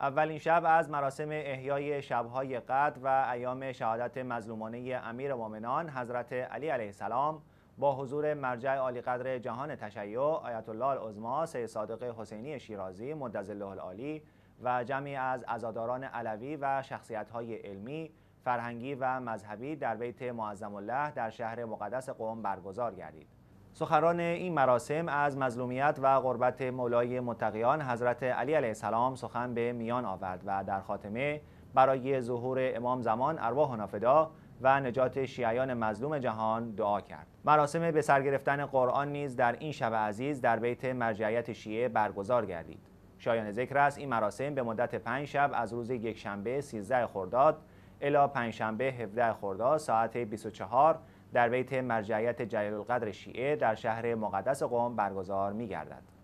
اولین شب از مراسم احیای شبهای قدر و ایام شهادت مظلومانه امیر مؤمنان حضرت علی علیه السلام با حضور مرجع عالی قدر جهان تشیع آیت الله العظما سید صادق حسینی شیرازی مدظ الله العالی و جمعی از عزاداران علوی و شخصیت‌های علمی فرهنگی و مذهبی در بیت معظم الله در شهر مقدس قوم برگزار گردید سخران این مراسم از مظلومیت و غربت مولای متقیان حضرت علی علیه السلام سخن به میان آورد و در خاتمه برای ظهور امام زمان ارواح نافدا و نجات شیعیان مظلوم جهان دعا کرد مراسم به سر گرفتن قرآن نیز در این شب عزیز در بیت مرجعیت شیعه برگزار گردید شایان ذکر است این مراسم به مدت پنج شب از روز یکشنبه 13 خرداد الا پنجشنبه 17 خرداد ساعت 24 در بیت مرجعیت جلیل القدر شیعه در شهر مقدس قم برگزار می گردد.